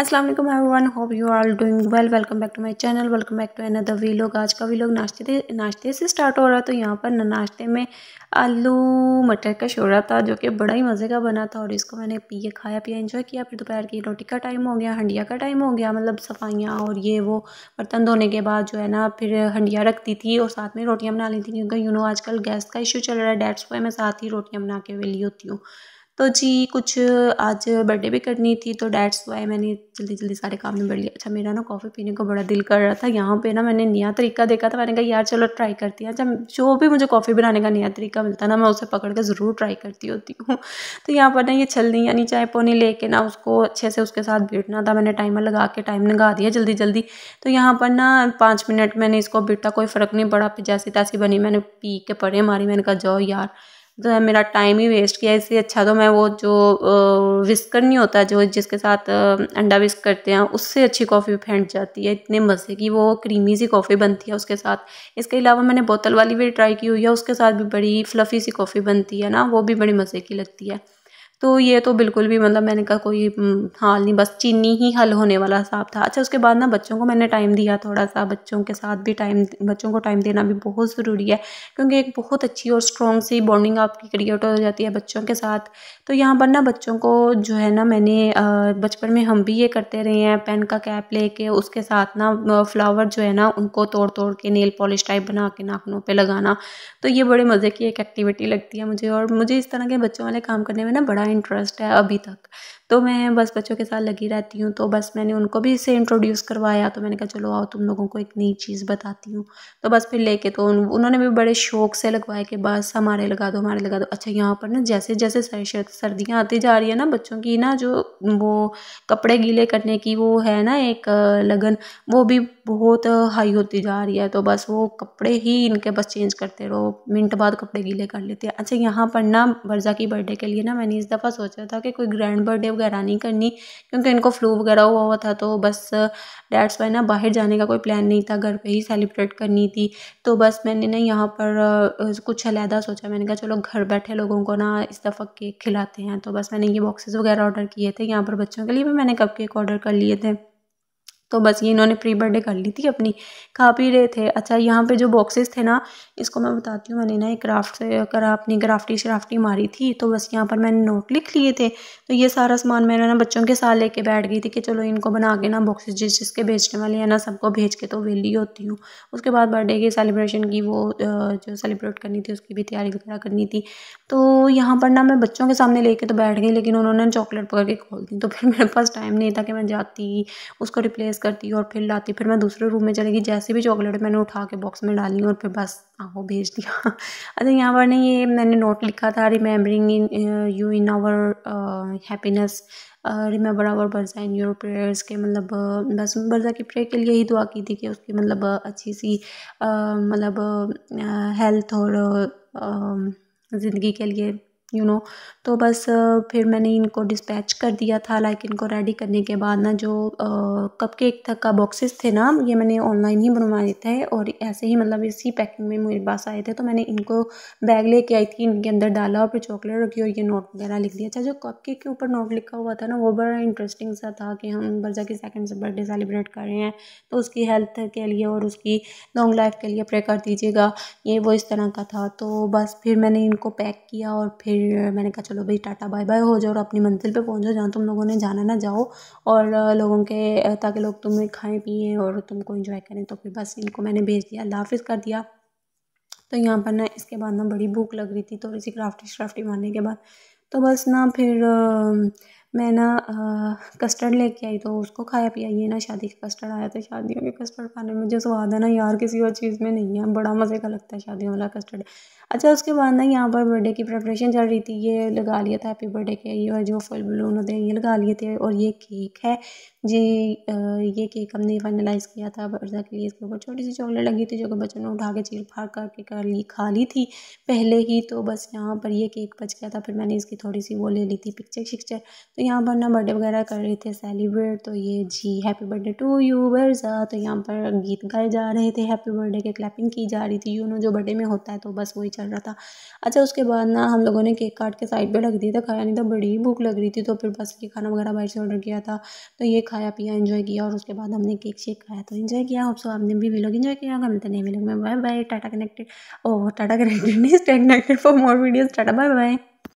अस्सलाम वालेकुम everyone hope you are doing well welcome back to my channel welcome back to another vlog आज का वीलोग नाश्ते नाश्ते से स्टार्ट हो रहा है तो यहाँ पर नाश्ते में आलू मटर का शोरा था जो कि बड़ा ही मज़े का बना था और इसको मैंने पिए खाया पिया इंजॉय किया फिर दोपहर की रोटी का टाइम हो गया हंडिया का टाइम हो गया मतलब सफाइयाँ और ये वो बर्तन धोने के बाद जो है ना फिर हंडिया रखती थी और साथ में रोटियाँ बना लेती थी क्योंकि यू नो आजकल गैस का इशू चल रहा है डेट्स पे मैं साथ ही रोटियाँ बना के वेली होती हूँ तो जी कुछ आज बर्थडे भी करनी थी तो डैट्स वाई मैंने जल्दी जल्दी सारे काम निबड़ लिया अच्छा मेरा ना कॉफ़ी पीने को बड़ा दिल कर रहा था यहाँ पे ना मैंने नया तरीका देखा था मैंने कहा यार चलो ट्राई करती हैं जब अच्छा, जो भी मुझे कॉफ़ी बनाने का नया तरीका मिलता ना मैं उसे पकड़ के ज़रूर ट्राई करती होती हूँ तो यहाँ पर ना ये छलनी यानी चाय पोनी ले ना उसको अच्छे से उसके साथ बैठना था मैंने टाइमर लगा के टाइम लगा दिया जल्दी जल्दी तो यहाँ पर ना पाँच मिनट मैंने इसको बीटा कोई फ़र्क नहीं पड़ा जैसी तैसी बनी मैंने पी के पड़े मारी मैंने कहा जाओ यार तो मेरा टाइम ही वेस्ट किया इससे अच्छा तो मैं वो जो विस्कर नहीं होता जो जिसके साथ अंडा विस्क करते हैं उससे अच्छी कॉफ़ी फेंट जाती है इतने मज़े की वो क्रीमी सी कॉफ़ी बनती है उसके साथ इसके अलावा मैंने बोतल वाली भी ट्राई की हुई है उसके साथ भी बड़ी फ्लफ़ी सी कॉफ़ी बनती है ना वो भी बड़ी मज़े की लगती है तो ये तो बिल्कुल भी मतलब मैंने कहा कोई हम्म, हाल नहीं बस चीनी ही हल होने वाला हिसाब था अच्छा उसके बाद ना बच्चों को मैंने टाइम दिया थोड़ा सा बच्चों के साथ भी टाइम बच्चों को टाइम देना भी बहुत ज़रूरी है क्योंकि एक बहुत अच्छी और स्ट्रॉन्ग सी बॉन्डिंग आपकी क्रिएट हो जाती है बच्चों के साथ तो यहाँ पर ना बच्चों को जो है ना मैंने बचपन में हम भी ये करते रहे हैं पेन का कैप लेके उसके साथ ना फ्लावर जो है ना उनको तोड़ तोड़ के नेल पॉलिश टाइप बना के नाखनों पर लगाना तो ये बड़े मज़े की एक एक्टिविटी लगती है मुझे और मुझे इस तरह के बच्चों वाले काम करने में ना बड़ा इंटरेस्ट है अभी तक तो मैं बस बच्चों के साथ लगी रहती हूँ तो बस मैंने उनको भी इसे इंट्रोड्यूस करवाया तो मैंने कहा चलो आओ तुम लोगों को एक नई चीज़ बताती हूँ तो बस फिर लेके तो उन, उन्होंने भी बड़े शौक से लगवाया कि बस हमारे लगा दो हमारे लगा दो अच्छा यहाँ पर ना जैसे जैसे सर्दियाँ आती जा रही है ना बच्चों की ना जो वो कपड़े गीले करने की वो है ना एक लगन वो भी बहुत हाई होती जा रही है तो बस वो कपड़े ही इनके बस चेंज करते रहो मिनट बाद कपड़े गीले कर लेते हैं अच्छा यहाँ पर ना वर्जा की बर्थडे के लिए ना मैंने इस दफ़ा सोचा था कि कोई ग्रैंड बर्थडे वगैरह नहीं करनी क्योंकि इनको फ्लू वगैरह हुआ हुआ था तो बस डैड्स वाई ना बाहर जाने का कोई प्लान नहीं था घर पे ही सेलिब्रेट करनी थी तो बस मैंने ना यहाँ पर कुछ अलहदा सोचा मैंने कहा चलो घर बैठे लोगों को ना इस दफ़ा केक खिलाते हैं तो बस मैंने ये बॉक्सेस वगैरह ऑर्डर किए थे यहाँ पर बच्चों के लिए भी मैंने कप केक ऑर्डर कर लिए थे तो बस ये इन्होंने प्री बर्थडे कर ली थी अपनी खा पी रहे थे अच्छा यहाँ पे जो बॉक्सेस थे ना इसको मैं बताती हूँ मैंने ना एक क्राफ्ट से कर अपनी ग्राफ्टी शराफ्टी मारी थी तो बस यहाँ पर मैंने नोट लिख लिए थे तो ये सारा सामान मैंने ना बच्चों के साथ लेके बैठ गई थी कि चलो इनको बना के ना बॉक्सेस जिस जिसके बेचने वाले हैं ना सबको भेज के तो वेली होती हूँ उसके बाद बर्थडे की सेलिब्रेशन की वो जो सेलिब्रेट करनी थी उसकी भी तैयारी वगैरह करनी थी तो यहाँ पर ना मैं बच्चों के सामने लेके तो बैठ गई लेकिन उन्होंने चॉकलेट पकड़ के खोल दी तो फिर मेरे पास टाइम नहीं था कि मैं जाती उसको रिप्लेस प्रेस करती और फिर लाती फिर मैं दूसरे रूम में चली गई जैसे भी चॉकलेट मैंने उठा के बॉक्स में डाली और फिर बस आपको भेज दिया अच्छा यहाँ पर नहीं ये मैंने नोट लिखा था remembering in you in our happiness remember our Barja in your prayers के मतलब uh, बस बर्जा की प्रेयर के लिए ही दुआ की थी कि उसकी मतलब uh, अच्छी सी uh, मतलब हेल्थ और um, ज़िंदगी के लिए यू you नो know, तो बस फिर मैंने इनको डिस्पैच कर दिया था लाइक इनको रेडी करने के बाद ना जो कप केक तक का बॉक्सेस थे ना ये मैंने ऑनलाइन ही बनवाए थे और ऐसे ही मतलब इसी पैकिंग में मेरे पास आए थे तो मैंने इनको बैग लेके आई थी इनके अंदर डाला और फिर चॉकलेट रखी और ये नोट वगैरह लिख दिया अच्छा जो कप केक के ऊपर नोट लिखा हुआ था ना वो बड़ा इंटरेस्टिंग सा था कि हम बर्जा के सेकेंड से बर्थडे सेलिब्रेट कर रहे हैं तो उसकी हेल्थ के लिए और उसकी लॉन्ग लाइफ के लिए प्रे कर दीजिएगा ये वो इस तरह का था तो बस फिर मैंने इनको पैक किया और फिर फिर मैंने कहा चलो भाई टाटा बाय बाय हो जाओ और अपनी मंजिल पे पहुँचो जहाँ तुम लोगों ने जाना ना जाओ और लोगों के ताकि लोग तुम्हें खाएं पिए और तुमको एंजॉय करें तो फिर बस इनको मैंने भेज दिया अल्लाह हाफिज़ कर दिया तो यहाँ पर ना इसके बाद ना बड़ी भूख लग रही थी थोड़ी सी क्राफ्टी श्राफ्टी मारने के बाद तो बस ना फिर मैं ना कस्टर्ड लेके आई तो उसको खाया पिया ये ना शादी का कस्टर्ड आया था शादियों के कस्टर्ड खाने में जो स्वाद है ना यार किसी और चीज़ में नहीं है बड़ा मज़े का लगता है शादियों वाला कस्टर्ड अच्छा उसके बाद ना यहाँ पर बर्थडे की प्रेपरेशन चल रही थी ये लगा लिया था हैप्पी बर्थडे के ये जो फुल बलून होते हैं ये लगा लिए थे और ये केक है जी ये केक हमने फाइनलाइज़ किया था बर्जा के लिए इसके ऊपर छोटी सी चॉकलेट लगी थी जो कि बच्चों ने उठा के चीर फाड़ करके कर ली खा ली थी पहले ही तो बस यहाँ पर ये केक बच गया था फिर मैंने इसकी थोड़ी सी वो ले ली थी पिक्चर शिक्चर तो यहाँ पर ना बर्थडे वगैरह कर रहे थे सेलिब्रेट तो ये जी happy birthday to you Varja तो यहाँ पर गीत गाए जा रहे थे हैप्पी बर्थडे के क्लैपिंग की जा रही थी यू नो जो बर्थडे में होता है तो बस वही चल रहा था अच्छा उसके बाद ना हम लोगों ने केक काट के साइड पर रख दिया था खाया नहीं था बड़ी भूख लग रही थी तो फिर बस ये खाना वगैरह बाहर से ऑर्डर किया था तो ये खाया पिया इन्जॉय किया और उसके बाद हमने केक शेक खाया तो इन्जॉय किया अब सो आपने भी लोग इन्जॉय किया होगा मिलते oh, नहीं मिलोग में bye bye tata connected oh tata connected नहीं connected for more videos tata bye bye